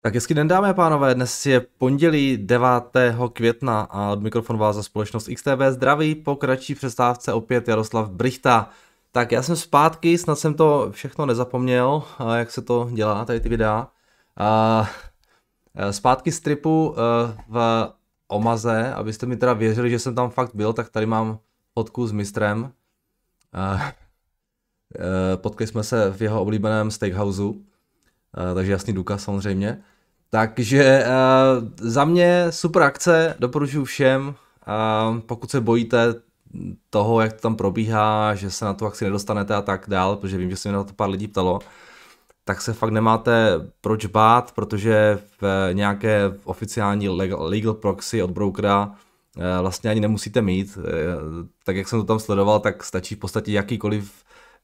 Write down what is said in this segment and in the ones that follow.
Tak hezky den dámy a pánové, dnes je pondělí 9. května a od mikrofonu vás za společnost XTB zdraví po kratší přestávce opět Jaroslav Brichta. Tak já jsem zpátky, snad jsem to všechno nezapomněl, jak se to dělá, tady ty videa. E, zpátky z tripu e, v Omaze, abyste mi teda věřili, že jsem tam fakt byl, tak tady mám fotku s mistrem. E, Potkali jsme se v jeho oblíbeném steakhouse Eh, takže jasný důkaz samozřejmě. Takže eh, za mě super akce, doporučuji všem, eh, pokud se bojíte toho, jak to tam probíhá, že se na tu akci nedostanete a tak dál, protože vím, že se mě na to pár lidí ptalo, tak se fakt nemáte proč bát, protože v nějaké oficiální legal proxy od brokera vlastně ani nemusíte mít. Tak jak jsem to tam sledoval, tak stačí v podstatě jakýkoliv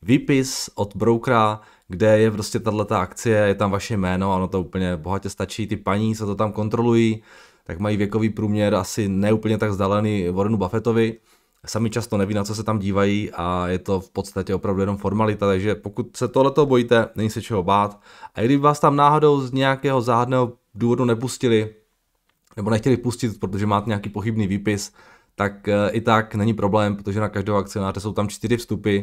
výpis od brokera, kde je prostě tahle akcie, je tam vaše jméno ano ono to úplně bohatě stačí. Ty paní, co to tam kontrolují, tak mají věkový průměr asi neúplně tak vzdálený Warrenu Buffettovi. Sami často neví, na co se tam dívají a je to v podstatě opravdu jenom formalita, takže pokud se tohleto bojíte, není se čeho bát. A i kdyby vás tam náhodou z nějakého záhadného důvodu nepustili, nebo nechtěli pustit, protože máte nějaký pochybný výpis, tak eh, i tak není problém, protože na každého akcionáře jsou tam čtyři vstupy,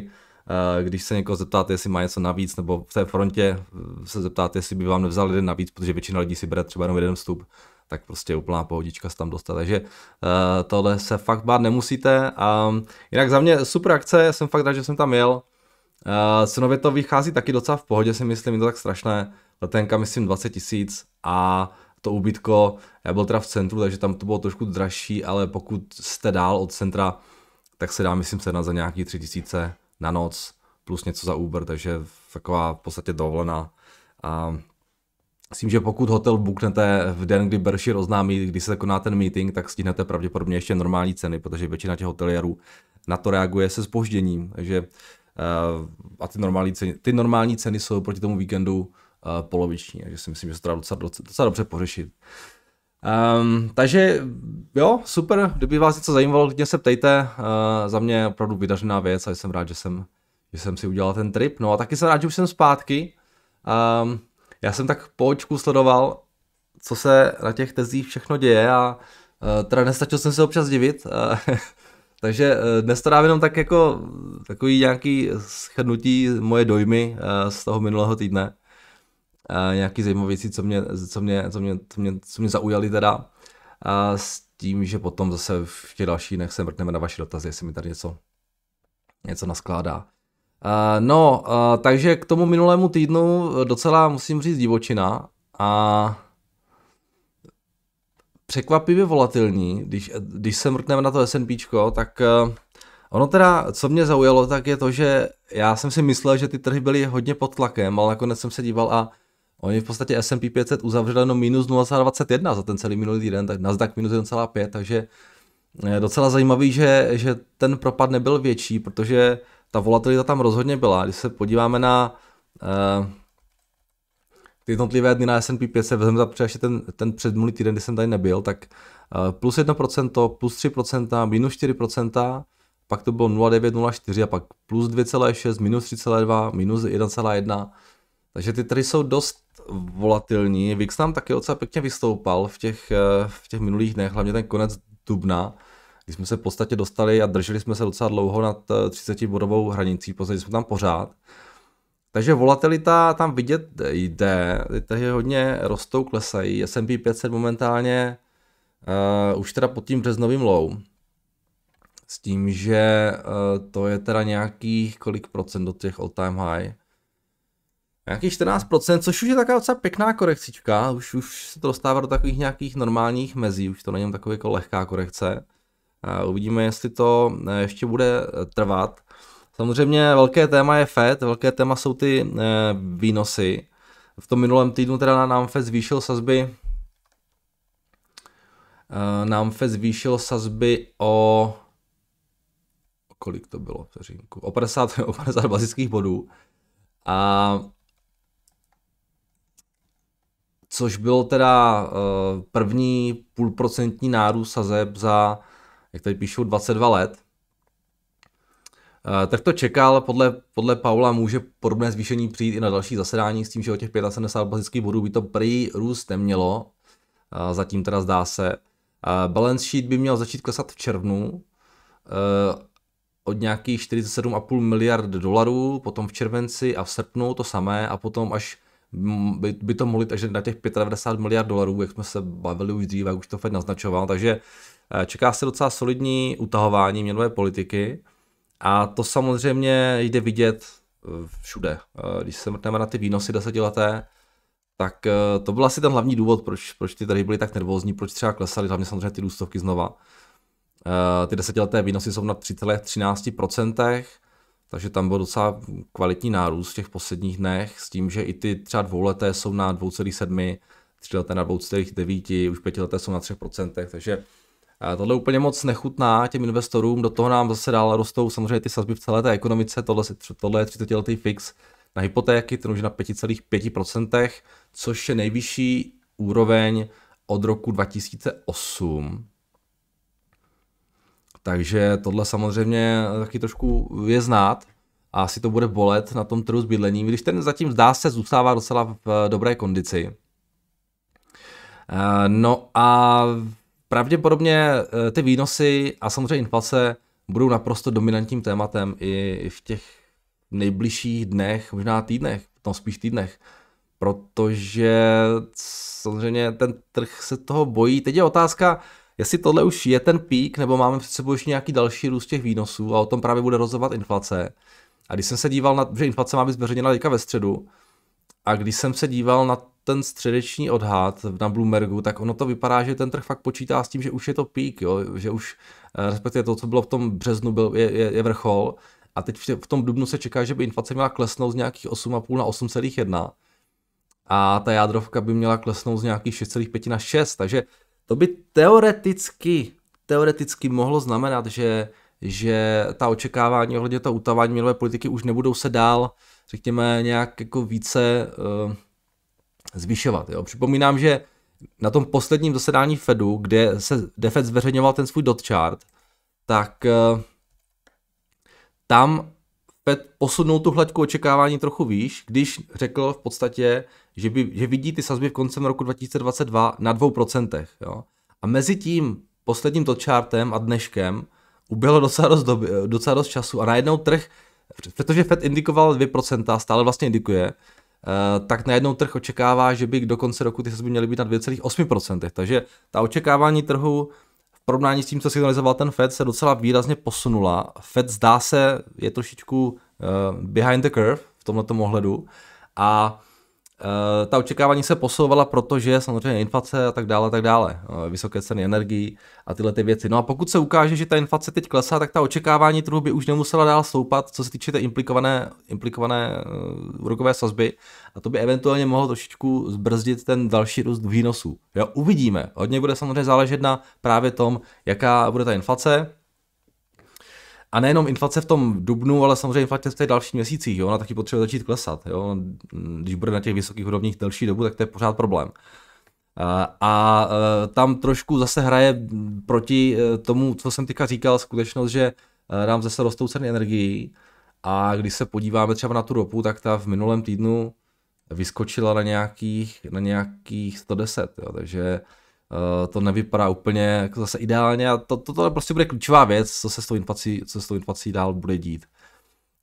Eh, když se někoho zeptáte, jestli má něco navíc, nebo v té frontě eh, se zeptáte, jestli by vám nevzal jeden navíc, protože většina lidí si bere třeba jenom jeden vstup, tak prostě úplná pohodička se tam dostat. Takže eh, tohle se fakt bát nemusíte. A jinak za mě super akce, jsem fakt rád, že jsem tam jel. Uh, cenově to vychází taky docela v pohodě, si myslím, je to tak strašné. Letenka myslím 20 tisíc a to ubytko, já byl teda v centru, takže tam to bylo trošku dražší, ale pokud jste dál od centra, tak se dá myslím sednat za nějaký 3 tisíce na noc, plus něco za Uber, takže taková v podstatě dovolená. A Myslím, že pokud hotel buknete v den, kdy Berši oznámí, kdy se koná ten meeting, tak stihnete pravděpodobně ještě normální ceny, protože většina těch hotelierů na to reaguje se spožděním. Takže eh, a ty normální ceny, ty normální ceny jsou proti tomu víkendu eh, poloviční, takže si myslím, že se to dá docela, docela dobře pořešit. Um, takže jo, super, kdyby vás něco zajímalo, klidně se ptejte, uh, za mě opravdu vydařená věc a jsem rád, že jsem, že jsem si udělal ten trip. No a taky jsem rád, že už jsem zpátky. Um, já jsem tak po očku sledoval, co se na těch tezích všechno děje a uh, teda nestačil jsem se občas divit. Uh, takže uh, dnes to dám jenom tak jako takový nějaký schrnutí moje dojmy uh, z toho minulého týdne. Eh, nějaký zajímavé věci, co mě, co mě, co mě, co mě, co mě zaujaly teda a s tím, že potom zase v těch dalších dnech se mrkneme na vaše dotazy, jestli mi tady něco, něco naskládá. Uh, no, uh, takže k tomu minulému týdnu docela musím říct divočina a překvapivě volatilní, když, když se mrkneme na to S&P, tak uh, ono teda, co mě zaujalo, tak je to, že já jsem si myslel, že ty trhy byly hodně pod tlakem, ale nakonec jsem se díval a Oni v podstatě S&P 500 uzavřeli jenom minus 0,21 za ten celý minulý týden, tak Nasdaq minus 1,5, takže eh, docela zajímavý, že, že ten propad nebyl větší, protože ta volatilita tam rozhodně byla. Když se podíváme na uh, eh, ty jednotlivé dny na S&P 500, vezmeme za ještě ten, ten předminulý týden, kdy jsem tady nebyl, tak uh, plus 1%, plus 3%, minus 4%, pak to bylo 0,904 a pak plus 2,6, minus 3,2, minus 1,1. Takže ty trhy jsou dost volatilní. VIX tam taky docela pěkně vystoupal v těch, eh, v těch minulých dnech, hlavně ten konec dubna, kdy jsme se v podstatě dostali a drželi jsme se docela dlouho nad 30 eh, bodovou hranicí, později jsme tam pořád. Takže volatilita tam vidět jde, tady hodně rostou, klesají. S&P 500 momentálně uh, už teda pod tím březnovým low, s tím, že uh, to je teda nějakých kolik procent do těch all time high, Nějakých 14%, což už je taková docela pěkná korekcička, už, už se to dostává do takových nějakých normálních mezí, už to není taková jako lehká korekce. A uvidíme, jestli to eh, ještě bude eh, trvat. Samozřejmě velké téma je FED, velké téma jsou ty eh, výnosy. V tom minulém týdnu teda nám FED zvýšil sazby nám FED zvýšil sazby o kolik to bylo, vteřinku, o 50, o 50 bazických bodů. A což bylo teda eh, první půlprocentní nárůst sazeb za, jak tady píšou, 22 let. Eh, tak to čekal, podle, podle Paula může podobné zvýšení přijít i na další zasedání s tím, že o těch 75 bazických bodů by to prý růst nemělo, eh, zatím teda zdá se. Balance sheet by měl začít klesat v červnu od nějakých 47,5 miliard dolarů, potom v červenci a v srpnu to samé a potom až by, by to mohli, takže na těch 95 miliard dolarů, jak jsme se bavili už dříve, jak už to Fed naznačoval, takže eh, čeká se docela solidní utahování měnové politiky a to samozřejmě jde vidět eh, všude. Eh, když se mrtneme na ty výnosy desetileté, tak to byl asi ten hlavní důvod, proč, proč ty tady byly tak nervózní, proč třeba klesaly, hlavně samozřejmě ty důstovky znova. Ty desetileté výnosy jsou na 3,13%, takže tam byl docela kvalitní nárůst v těch posledních dnech s tím, že i ty třeba dvouleté jsou na 2,7, tři leté na 2,9, už pětileté jsou na 3%, takže eh, tohle úplně moc nechutná těm investorům, do toho nám zase dál rostou samozřejmě ty sazby v celé té ekonomice, tohle, tohle je 30 letý fix na hypotéky, ten už je na 5,5%, což je nejvyšší úroveň od roku 2008, takže tohle samozřejmě taky trošku je znát a asi to bude bolet na tom trhu s bydlením, když ten zatím zdá se zůstává docela v dobré kondici. Eh, no a pravděpodobně eh, ty výnosy a samozřejmě inflace budou naprosto dominantním tématem i v těch nejbližších dnech, možná týdnech, no spíš týdnech, protože samozřejmě ten trh se toho bojí. Teď je otázka, Jestli tohle už je ten pík, nebo máme před sebou ještě nějaký další růst těch výnosů a o tom právě bude rozhodovat inflace. A když jsem se díval na, že inflace má být zveřejněna teďka ve středu, a když jsem se díval na ten středeční odhad na Bloombergu, tak ono to vypadá, že ten trh fakt počítá s tím, že už je to pík, jo? že už, eh, respektive to, co bylo v tom březnu, byl, je, je, je vrchol. A teď v tom dubnu se čeká, že by inflace měla klesnout z nějakých 8,5 na 8,1 a ta jádrovka by měla klesnout z nějakých 6,5 na 6. Takže to by teoreticky, teoreticky mohlo znamenat, že, že ta očekávání ohledně toho utávání měnové politiky už nebudou se dál, řekněme, nějak jako více uh, zvyšovat. Jo. Připomínám, že na tom posledním zasedání Fedu, kde se DeFed zveřejňoval ten svůj dot chart, tak uh, tam Fed posunul tu hladku očekávání trochu výš, když řekl v podstatě, že, by, že vidí ty sazby v koncem roku 2022 na 2%. Jo? A mezi tím posledním točártem a dneškem uběhlo docela dost, doby, docela dost času a najednou trh, protože Fed indikoval 2%, stále vlastně indikuje, eh, tak najednou trh očekává, že by do konce roku ty sazby měly být na 2,8%. Takže ta očekávání trhu porovnání s tím, co signalizoval ten Fed, se docela výrazně posunula. Fed zdá se, je trošičku uh, behind the curve v tomto ohledu a Eh, ta očekávání se posouvala, protože samozřejmě inflace a tak dále, tak dále, eh, vysoké ceny energií a tyhle ty věci. No a pokud se ukáže, že ta inflace teď klesá, tak ta očekávání trhu by už nemusela dál stoupat, co se týče té implikované, implikované eh, úrokové sazby a to by eventuálně mohlo trošičku zbrzdit ten další růst výnosů. Jo, uvidíme. Hodně bude samozřejmě záležet na právě tom, jaká bude ta inflace, a nejenom inflace v tom dubnu, ale samozřejmě inflace v těch dalších měsících, jo? ona taky potřebuje začít klesat. Jo? Když bude na těch vysokých úrovních delší dobu, tak to je pořád problém. A e, tam trošku zase hraje proti e, tomu, co jsem teďka říkal, skutečnost, že e, nám zase rostou ceny energií. A když se podíváme třeba na tu ropu, tak ta v minulém týdnu vyskočila na nějakých, na nějakých 110, jo? takže Eh, to nevypadá úplně jako zase ideálně a to, to, tohle prostě bude klíčová věc, co se s tou inflací, co se s tou inflací dál bude dít.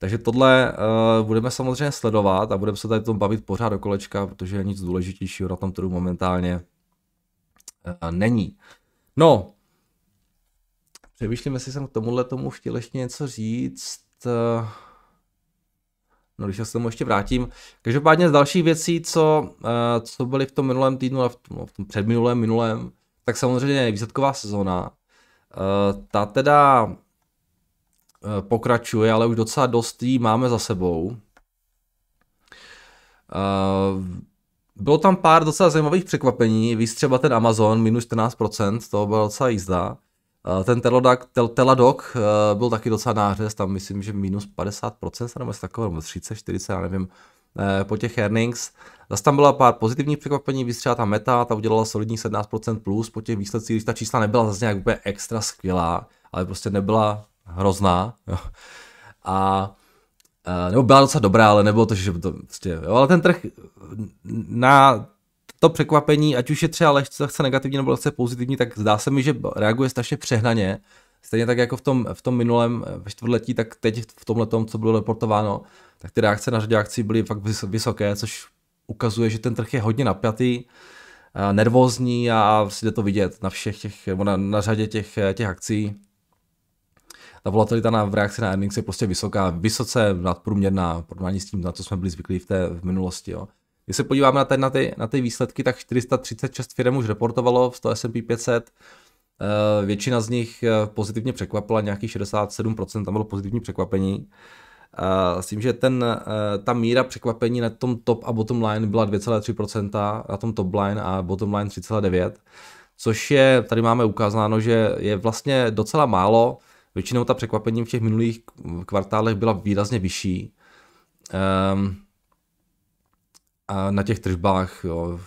Takže tohle uh, budeme samozřejmě sledovat a budeme se tady tom bavit pořád do kolečka, protože je nic důležitějšího na tom trhu momentálně uh, není. No, přemýšlím, jestli jsem k tomuhle tomu chtěl ještě něco říct. Uh, No, když se tomu ještě vrátím. Každopádně z dalších věcí, co, eh, co byly v tom minulém týdnu, a v tom, no, v tom předminulém, minulém, tak samozřejmě výsledková sezóna. Eh, ta teda eh, pokračuje, ale už docela dost jí máme za sebou. Bylo tam pár docela zajímavých překvapení, víc třeba ten Amazon, minus 14%, to byla docela jízda. Eh, ten Teladoc, tel, Teladok eh, byl taky docela nářez, tam myslím, že minus 50%, nebo něco takové nebo 30, 40, já nevím, eh, po těch earnings. Zase tam byla pár pozitivních překvapení, vystřela ta meta, ta udělala solidní 17% plus po těch výsledcích, když ta čísla nebyla zase nějak úplně extra skvělá, ale prostě nebyla hrozná. A nebo byla docela dobrá, ale nebylo to, že by to prostě, jo, ale ten trh na to překvapení, ať už je třeba lehce negativní nebo lehce pozitivní, tak zdá se mi, že reaguje strašně přehnaně. Stejně tak jako v tom, v tom minulém ve čtvrtletí, tak teď v tomhle tom, co bylo reportováno, tak ty reakce na řadě akcí byly fakt vysoké, což ukazuje, že ten trh je hodně napjatý, nervózní a si jde to vidět na všech těch, na, na řadě těch, těch akcí. Ta volatilita na, v reakci na earnings je prostě vysoká, vysoce nadprůměrná, porovnání s tím, na co jsme byli zvyklí v té v minulosti. Jo. Když se podíváme na, ten, na, ty, na ty výsledky, tak 436 firm už reportovalo v 100 S&P 500, většina z nich eh, pozitivně překvapila, nějakých 67% tam bylo pozitivní překvapení. Eh, s tím, že ten, eh, ta míra překvapení na tom top a bottom line byla 2,3%, na tom top line a bottom line 3,9%, což je, tady máme ukázáno, že je vlastně docela málo, většinou ta překvapení v těch minulých kvartálech byla výrazně vyšší. Um, a na těch tržbách jo,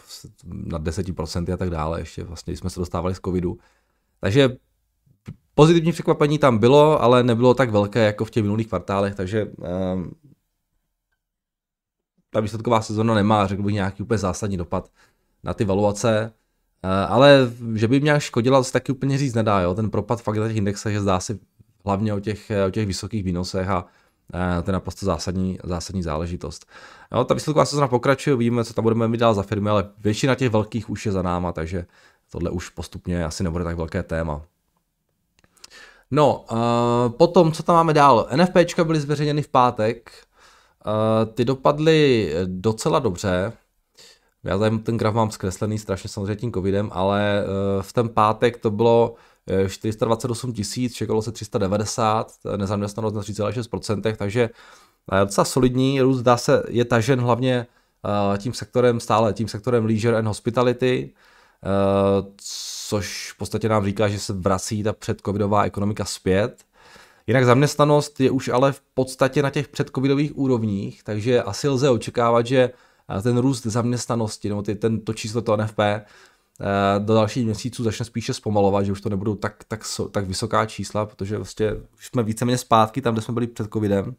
na 10% a tak dále, ještě vlastně jsme se dostávali z covidu. Takže pozitivní překvapení tam bylo, ale nebylo tak velké jako v těch minulých kvartálech, takže um, ta výsledková sezona nemá, řekl bych, nějaký úplně zásadní dopad na ty valuace, eh, ale že by mě škodila, se taky úplně říct nedá, jo. ten propad fakt na těch indexech je zdá se hlavně o těch, eh, o těch vysokých výnosech a Eh, to je naprosto zásadní, zásadní záležitost. Jo, ta výsledková sezona pokračuje, víme, co tam budeme mít dál za firmy, ale většina těch velkých už je za náma, takže tohle už postupně asi nebude tak velké téma. No, eh, potom, co tam máme dál? NFPčka byly zveřejněny v pátek, eh, ty dopadly docela dobře, já tady ten graf mám zkreslený strašně samozřejmě tím covidem, ale v ten pátek to bylo 428 eh, tisíc, čekalo se 390, eh, nezaměstnanost na 3,6%, takže eh, docela solidní růst, dá se, je tažen hlavně tím sektorem, stále tím sektorem leisure and hospitality, což v podstatě nám říká, že se vrací ta předcovidová ekonomika zpět. Jinak zaměstnanost je už ale v podstatě na těch předcovidových úrovních, takže asi lze očekávat, že ten růst zaměstnanosti, nebo ty, ten, to číslo to NFP, Eh, do dalších měsíců začne spíše zpomalovat, že už to nebudou tak, tak, tak vysoká čísla, protože vlastně už jsme víceméně zpátky tam, kde jsme byli před covidem.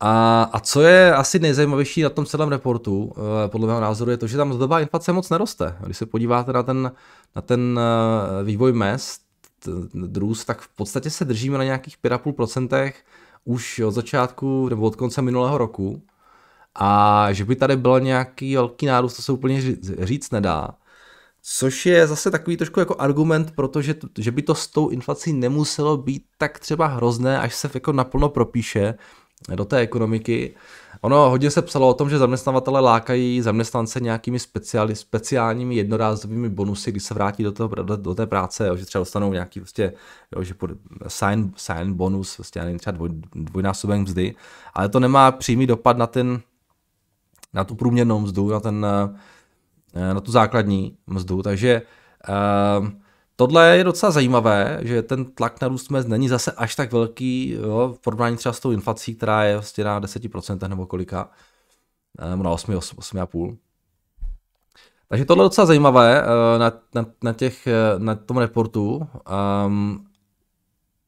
A, a co je asi nejzajímavější na tom celém reportu, eh, podle mého názoru, je to, že tam zdobá inflace moc neroste. Když se podíváte na ten, na ten eh, vývoj mest, růst, tak v podstatě se držíme na nějakých 5,5% už od začátku nebo od konce minulého roku. A že by tady byl nějaký velký nárůst, to se úplně říct nedá. Což je zase takový trošku jako argument, protože že by to s tou inflací nemuselo být tak třeba hrozné, až se jako naplno propíše do té ekonomiky. Ono hodně se psalo o tom, že zaměstnavatele lákají zaměstnance nějakými speciály, speciálními jednorázovými bonusy, když se vrátí do, toho, do, do té práce, jo, že třeba dostanou nějaký vlastně, jo, že sign, sign bonus, vlastně, třeba dvoj, dvojnásobek mzdy, ale to nemá přímý dopad na ten na tu průměrnou mzdu, na, ten, eh, eh, na tu základní mzdu. Takže eh, tohle je docela zajímavé, že ten tlak na růst mest není zase až tak velký jo, v porovnání třeba s tou inflací, která je vlastně na 10% nebo kolika, nebo na 8, 8,5. Takže tohle je docela zajímavé na, na, na, těch, na tom reportu. Um,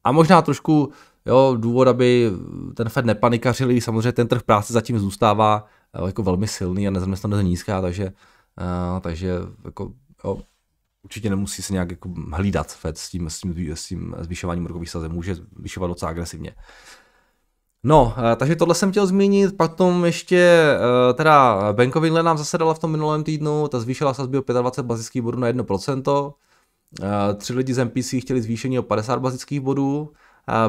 a možná trošku jo, důvod, aby ten Fed nepanikařil, samozřejmě ten trh práce zatím zůstává Eh, jako velmi silný a nezaměstnanost nízká, takže, eh, takže jako, jo, určitě nemusí se nějak jako hlídat Fed s tím, s tím, s tím zvyšováním úrokových sazeb, může zvyšovat docela agresivně. No, eh, takže tohle jsem chtěl zmínit, potom ještě, teda bankovina nám zasedala v tom minulém týdnu, ta zvýšila sazby o 25 bazických bodů na 1%, tři lidi z MPC chtěli zvýšení o 50 bazických bodů,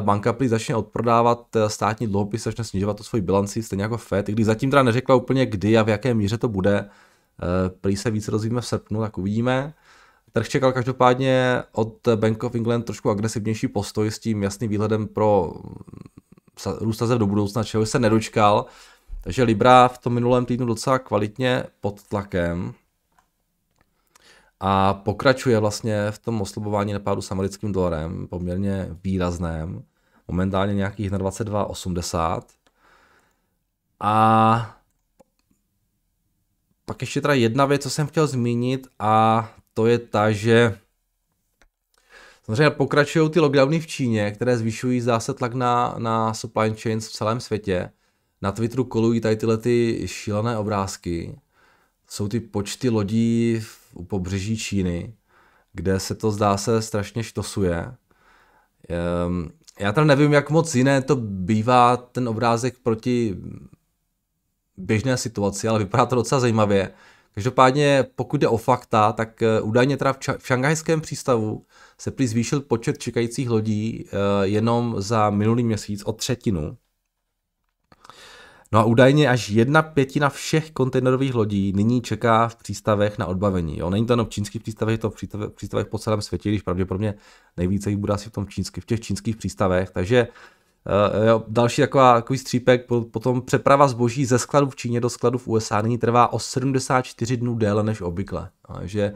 banka plý začne odprodávat eh, státní dluhopisy, začne snižovat to svoji bilanci, stejně jako FED, i když zatím teda neřekla úplně kdy a v jaké míře to bude. Eh, prý se více rozvíme v srpnu, tak uvidíme. Trh čekal každopádně od Bank of England trošku agresivnější postoj s tím jasným výhledem pro mm, růst do budoucna, čeho se nedočkal. Takže Libra v tom minulém týdnu docela kvalitně pod tlakem a pokračuje vlastně v tom oslabování napádu s americkým dolarem, poměrně výrazném, momentálně nějakých na 22,80. A pak ještě teda jedna věc, co jsem chtěl zmínit a to je ta, že samozřejmě pokračují ty lockdowny v Číně, které zvyšují zase tlak na, na supply chains v celém světě. Na Twitteru kolují tady tyhle ty šílené obrázky. Jsou ty počty lodí v u pobřeží Číny, kde se to zdá se strašně štosuje. Um, já tam nevím, jak moc jiné to bývá ten obrázek proti běžné situaci, ale vypadá to docela zajímavě. Každopádně, pokud jde o fakta, tak eh, údajně teda v, šangajském v šanghajském přístavu se prý zvýšil počet čekajících lodí eh, jenom za minulý měsíc o třetinu. No a údajně až jedna pětina všech kontejnerových lodí nyní čeká v přístavech na odbavení. Jo? Není to jenom v čínských přístavech, je to v přístavech po celém světě, když pravděpodobně nejvíce jich bude asi v, tom čínský, v těch čínských přístavech. Takže Uh, jo, další taková, takový střípek, potom přeprava zboží ze skladu v Číně do skladu v USA nyní trvá o 74 dnů déle než obvykle. Takže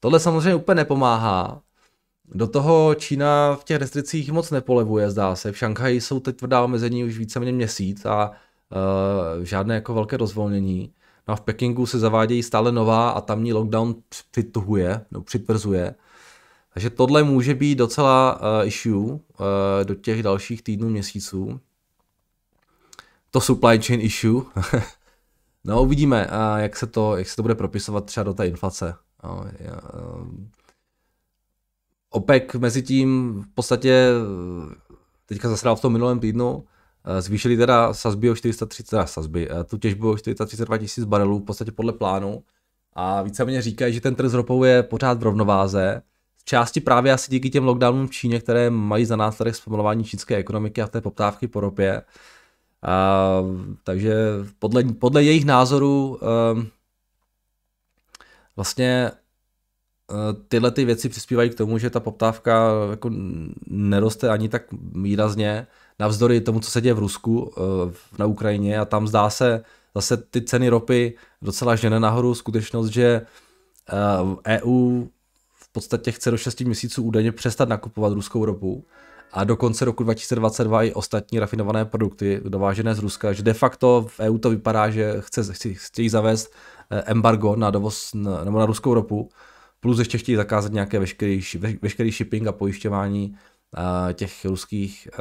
tohle samozřejmě úplně nepomáhá. Do toho Čína v těch restricích moc nepolevuje, zdá se. V Šanghaji jsou teď tvrdá omezení už víceméně měsíc a Eh, žádné jako velké rozvolnění. No a v Pekingu se zavádějí stále nová a tamní lockdown přituhuje, no přitvrzuje. Takže tohle může být docela uh, issue uh, do těch dalších týdnů, měsíců. To supply chain issue. no uvidíme, uh, jak, se to, jak se to bude propisovat třeba do té inflace. No, já, um, OPEC mezi tím v podstatě teďka zasedal v tom minulém týdnu, Eh, zvýšili teda sazby o 430, teda sazby, eh, tu těžbu o 432 tisíc barelů v podstatě podle plánu a víceméně říkají, že ten trh s ropou je pořád v rovnováze. V části právě asi díky těm lockdownům v Číně, které mají za následek zpomalování čínské ekonomiky a té poptávky po ropě. A, takže podle, podle jejich názoru um, vlastně tyhle ty věci přispívají k tomu, že ta poptávka jako neroste ani tak výrazně navzdory tomu, co se děje v Rusku, eh, na Ukrajině a tam zdá se zase ty ceny ropy docela žene nahoru skutečnost, že EU eh, e v podstatě chce do 6 měsíců údajně přestat nakupovat ruskou ropu a do konce roku 2022 i ostatní rafinované produkty dovážené z Ruska, že de facto v EU to vypadá, že chce, chtějí zavést eh, embargo na dovoz nebo na ruskou ropu, plus ještě chtějí zakázat nějaké veškerý, veškerý shipping a pojišťování Eh, těch ruských eh,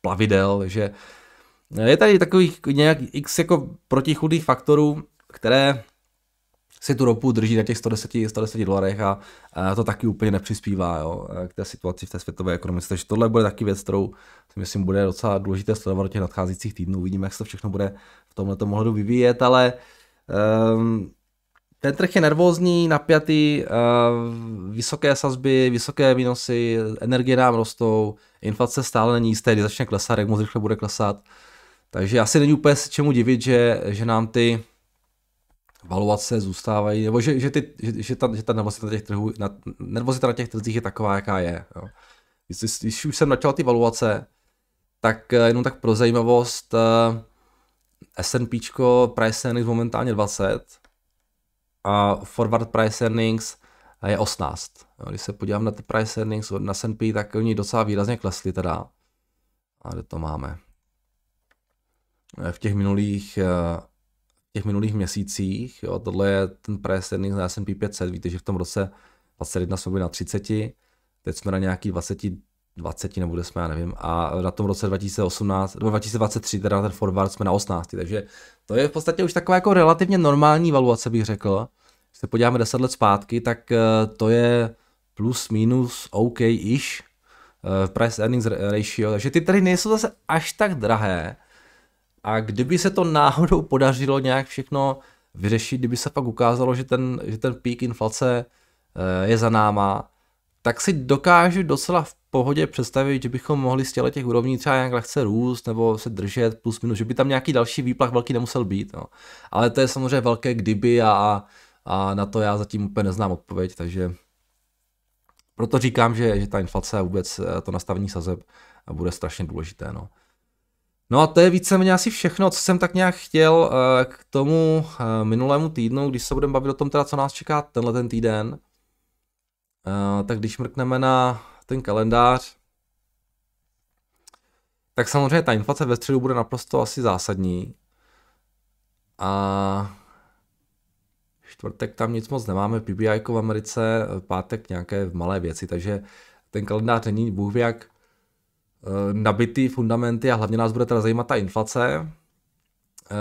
plavidel, že je tady takových nějak x jako protichudých faktorů, které si tu ropu drží na těch 110, 110 dolarech a, to taky úplně nepřispívá jo, eh, k té situaci v té světové ekonomice. Takže tohle bude taky věc, kterou si myslím bude docela důležité sledovat do těch nadcházících týdnů. Uvidíme, jak se to všechno bude v tomhle ohledu vyvíjet, ale um, ten trh je nervózní, napjatý, eh, vysoké sazby, vysoké výnosy, energie nám rostou, inflace stále není jisté, kdy začne klesat, jak moc rychle bude klesat. Takže asi není úplně se čemu divit, že, že nám ty valuace zůstávají, nebo že, že, ty, že, že, ta, že ta nervozita na těch, trhů, na, nervozita na těch trzích je taková, jaká je. Jo. Když, když už jsem začal ty valuace, tak eh, jenom tak pro zajímavost, eh, S&P Price momentálně 20, a forward price earnings eh, je 18. Když se podívám na ty price earnings na S&P, tak oni docela výrazně klesli teda. A kde to máme? Eh, v těch minulých, eh, v těch minulých měsících, jo, tohle je ten price earnings na S&P 500, víte, že v tom roce 21 jsme byli na 30, teď jsme na nějaký 20, 20 nebo jsme, já nevím, a na tom roce 2018, nebo 2023, teda na ten forward jsme na 18, takže to je v podstatě už taková jako relativně normální valuace, bych řekl, když se podíváme 10 let zpátky, tak eh, to je plus minus OK-ish eh, price earnings ratio, takže ty tady nejsou zase až tak drahé. A kdyby se to náhodou podařilo nějak všechno vyřešit, kdyby se pak ukázalo, že ten, že ten peak inflace eh, je za náma, tak si dokážu docela v pohodě představit, že bychom mohli z těle těch úrovní třeba nějak lehce růst nebo se držet plus minus, že by tam nějaký další výplach velký nemusel být. No. Ale to je samozřejmě velké kdyby a, a a na to já zatím úplně neznám odpověď, takže proto říkám, že, že ta inflace a vůbec eh, to nastavení sazeb bude strašně důležité. No. No a to je víceméně asi všechno, co jsem tak nějak chtěl eh, k tomu eh, minulému týdnu, když se budeme bavit o tom, teda, co nás čeká tenhle ten týden. Tak když mrkneme na ten kalendář, tak samozřejmě ta inflace ve středu bude naprosto asi zásadní. A čtvrtek tam nic moc nemáme, PBI jako v Americe, eh, pátek nějaké malé věci, takže ten kalendář není bůh jak eh, nabitý fundamenty a hlavně nás bude teda zajímat ta inflace. Eh,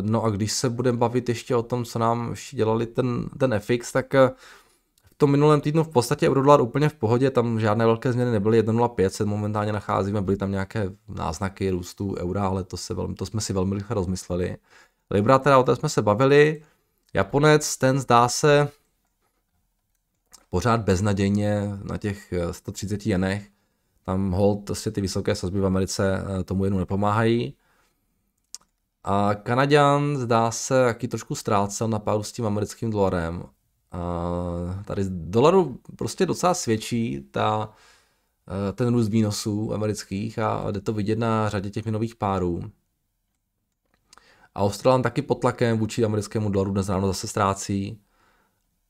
no a když se budeme bavit ještě o tom, co nám ještě dělali ten, ten FX, tak v tom minulém týdnu v podstatě eurodolar úplně v pohodě, tam žádné velké změny nebyly, 1,05 se momentálně nacházíme, byly tam nějaké náznaky růstu eura, ale to, se velmi, to jsme si velmi rychle rozmysleli. Libra teda o té jsme se bavili, Japonec, ten zdá se pořád beznadějně na těch 130 eh, jenech. Tam hold prostě ty vysoké sazby v Americe eh, tomu jenom nepomáhají. A Kanaďan zdá se, jaký trošku ztrácel na pádu s tím americkým dolarem. A tady dolaru prostě docela svědčí ta, eh, ten růst výnosů amerických a jde to vidět na řadě těch měnových párů. Australan taky pod tlakem vůči americkému dolaru dnes ráno zase ztrácí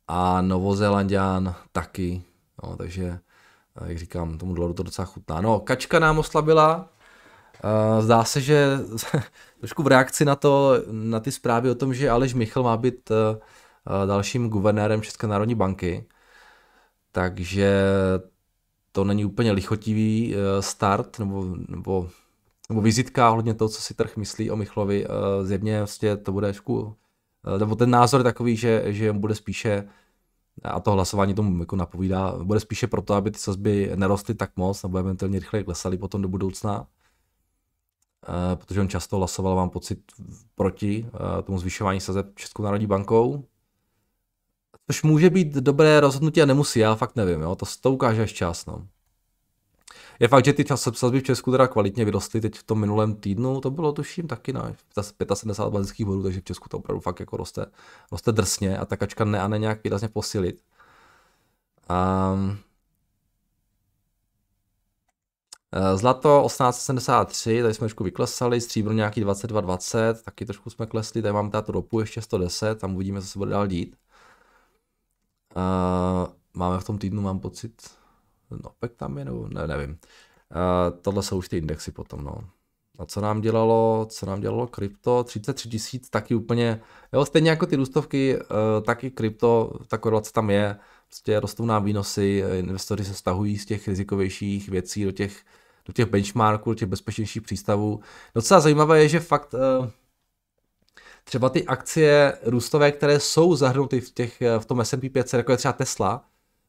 a Novozélandian taky, no, takže eh, jak říkám, tomu dolaru to docela chutná. No, kačka nám oslabila, eh, zdá se, že trošku v reakci na, to, na ty zprávy o tom, že Aleš Michal má být eh, dalším guvernérem České národní banky, takže to není úplně lichotivý start, nebo, nebo nebo vizitka ohledně toho, co si trh myslí o Michlovi, eh, zjevně vlastně to bude v eh, Nebo ten názor je takový, že, že bude spíše, a to hlasování tomu jako napovídá, bude spíše proto, aby ty sazby nerostly tak moc, nebo eventuálně rychle klesaly potom do budoucna, eh, protože on často hlasoval, mám pocit, proti tomu zvyšování sazeb Českou národní bankou, což může být dobré rozhodnutí a nemusí, já fakt nevím, jo, to, to ukáže až čas, no. Je fakt, že ty sazby v Česku teda kvalitně vyrostly teď v tom minulém týdnu, to bylo tuším taky na 75 bazických bodů, takže v Česku to opravdu fakt jako roste, roste drsně a ta kačka ne a ne nějak výrazně posilit. Um, Zlato 1873, tady jsme trošku vyklesali, stříbro nějaký 2220, taky trošku jsme klesli, tady máme tato ropu ještě 110, tam uvidíme, co se bude dál dít. Uh, máme v tom týdnu, mám pocit, OPEC no, tam je, nebo ne, nevím. Uh, tohle jsou už ty indexy potom, no. A co nám dělalo, co nám dělalo krypto, 33 tisíc, taky úplně, jo, stejně jako ty růstovky, uh, taky krypto, ta korelace tam je, prostě rostou nám výnosy, investoři se stahují z těch rizikovějších věcí do těch, do těch benchmarků, do těch bezpečnějších přístavů. Docela zajímavé je, že fakt uh, třeba ty akcie růstové, které jsou zahrnuty v, těch, eh, v tom S&P 500, jako je třeba Tesla,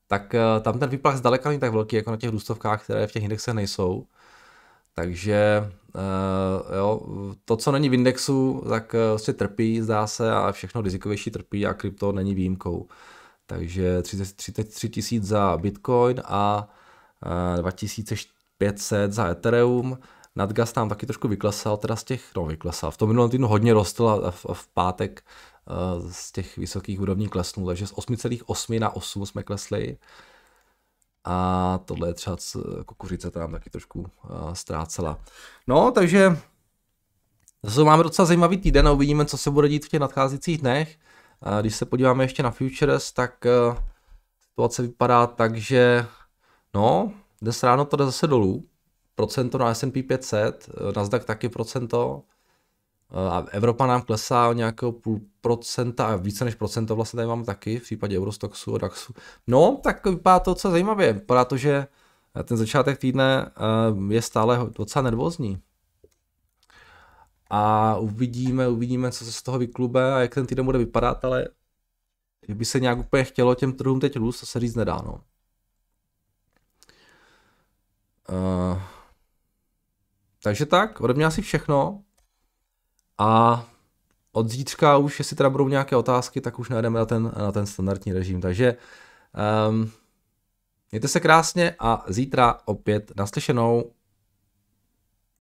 tak eh, tam ten výplach zdaleka není tak velký, jako na těch růstovkách, které v těch indexech nejsou. Takže eh, jo, to, co není v indexu, tak eh, si prostě trpí, zdá se, a všechno rizikovější trpí a krypto není výjimkou. Takže 33 tisíc za Bitcoin a 2500 za Ethereum. Nadgas tam taky trošku vyklesal, teda z těch, no vyklesal, v tom minulém týdnu hodně rostl a v, v pátek e, z těch vysokých úrovní klesnul, takže z 8,8 na 8 jsme klesli. A tohle je třeba kukuřice, jako tam nám taky trošku uh, ztrácela. No, takže zase máme docela zajímavý týden a uvidíme, co se bude dít v těch nadcházejících dnech. Uh, když se podíváme ještě na futures, tak uh, situace vypadá tak, že no, dnes ráno to jde zase dolů procento na S&P 500, Nasdaq taky procento, eh, a Evropa nám klesá o nějakého půl procenta, a více než procento vlastně tady máme taky, v případě Eurostoxu a DAXu. No, tak vypadá to co zajímavě, vypadá to, že eh, ten začátek týdne eh, je stále docela nervózní. A uvidíme, uvidíme, co se z toho vyklube a jak ten týden bude vypadat, ale kdyby se nějak úplně chtělo těm trhům teď růst, to se říct nedá, no. Uh, takže tak, ode mě asi všechno. A od zítřka už, jestli teda budou nějaké otázky, tak už najdeme na ten, na ten standardní režim. Takže um, mějte se krásně a zítra opět naslyšenou.